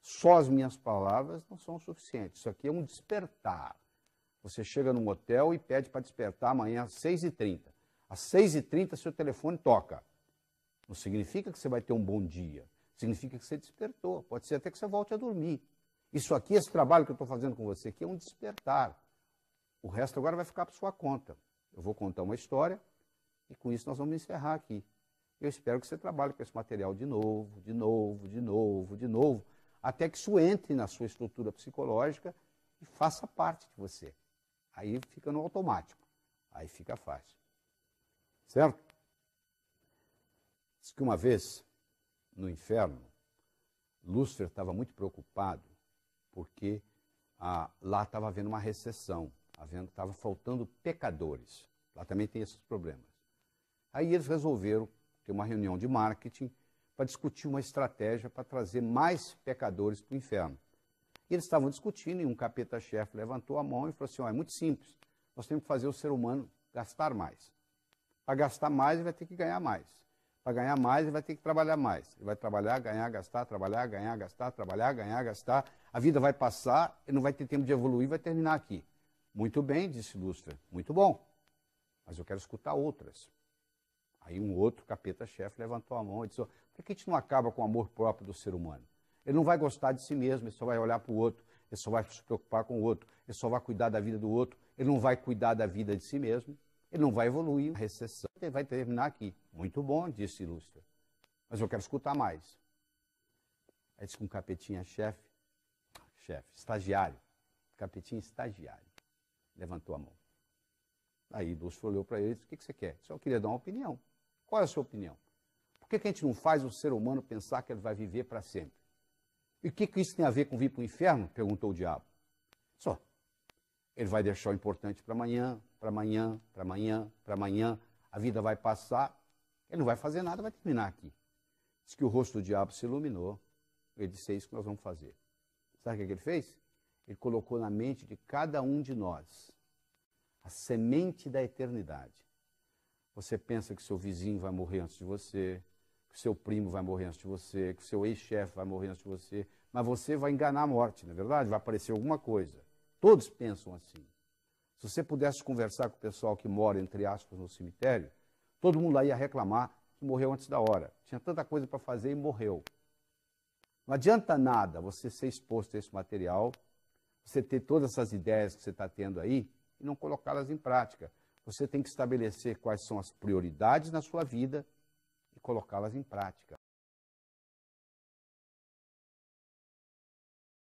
Só as minhas palavras não são suficientes. Isso aqui é um despertar. Você chega num hotel e pede para despertar amanhã às 6h30. Às 6h30 seu telefone toca. Não significa que você vai ter um bom dia. Significa que você despertou. Pode ser até que você volte a dormir. Isso aqui, esse trabalho que eu estou fazendo com você aqui é um despertar. O resto agora vai ficar para sua conta. Eu vou contar uma história e com isso nós vamos encerrar aqui. Eu espero que você trabalhe com esse material de novo, de novo, de novo, de novo, até que isso entre na sua estrutura psicológica e faça parte de você. Aí fica no automático. Aí fica fácil. Certo? Diz que uma vez, no inferno, Lúcifer estava muito preocupado porque ah, lá estava havendo uma recessão, havendo estava faltando pecadores. Lá também tem esses problemas. Aí eles resolveram ter uma reunião de marketing para discutir uma estratégia para trazer mais pecadores para o inferno. E eles estavam discutindo e um capeta-chefe levantou a mão e falou assim, oh, é muito simples, nós temos que fazer o ser humano gastar mais. Para gastar mais, ele vai ter que ganhar mais. Para ganhar mais, ele vai ter que trabalhar mais. Ele vai trabalhar, ganhar, gastar, trabalhar, ganhar, gastar, trabalhar, ganhar, gastar, a vida vai passar, não vai ter tempo de evoluir, vai terminar aqui. Muito bem, disse Lustra, muito bom. Mas eu quero escutar outras. Aí um outro capeta-chefe levantou a mão e disse: oh, por que a gente não acaba com o amor próprio do ser humano? Ele não vai gostar de si mesmo, ele só vai olhar para o outro, ele só vai se preocupar com o outro, ele só vai cuidar da vida do outro, ele não vai cuidar da vida de si mesmo, ele não vai evoluir. A recessão ele vai terminar aqui. Muito bom, disse Ilustra. Mas eu quero escutar mais. Aí disse com um capetinha-chefe: chefe, estagiário, capetinho estagiário, levantou a mão. Aí Dulce olhou para ele e disse, o que, que você quer? Só queria dar uma opinião. Qual é a sua opinião? Por que, que a gente não faz o ser humano pensar que ele vai viver para sempre? E o que, que isso tem a ver com vir para o inferno? Perguntou o diabo. Só. Ele vai deixar o importante para amanhã, para amanhã, para amanhã, para amanhã. A vida vai passar, ele não vai fazer nada, vai terminar aqui. Diz que o rosto do diabo se iluminou. Ele disse: É isso que nós vamos fazer. Sabe o que ele fez? Ele colocou na mente de cada um de nós a semente da eternidade. Você pensa que seu vizinho vai morrer antes de você, que seu primo vai morrer antes de você, que seu ex-chefe vai morrer antes de você, mas você vai enganar a morte, não é verdade? Vai aparecer alguma coisa. Todos pensam assim. Se você pudesse conversar com o pessoal que mora, entre aspas, no cemitério, todo mundo lá ia reclamar que morreu antes da hora. Tinha tanta coisa para fazer e morreu. Não adianta nada você ser exposto a esse material, você ter todas essas ideias que você está tendo aí e não colocá-las em prática. Você tem que estabelecer quais são as prioridades na sua vida e colocá-las em prática.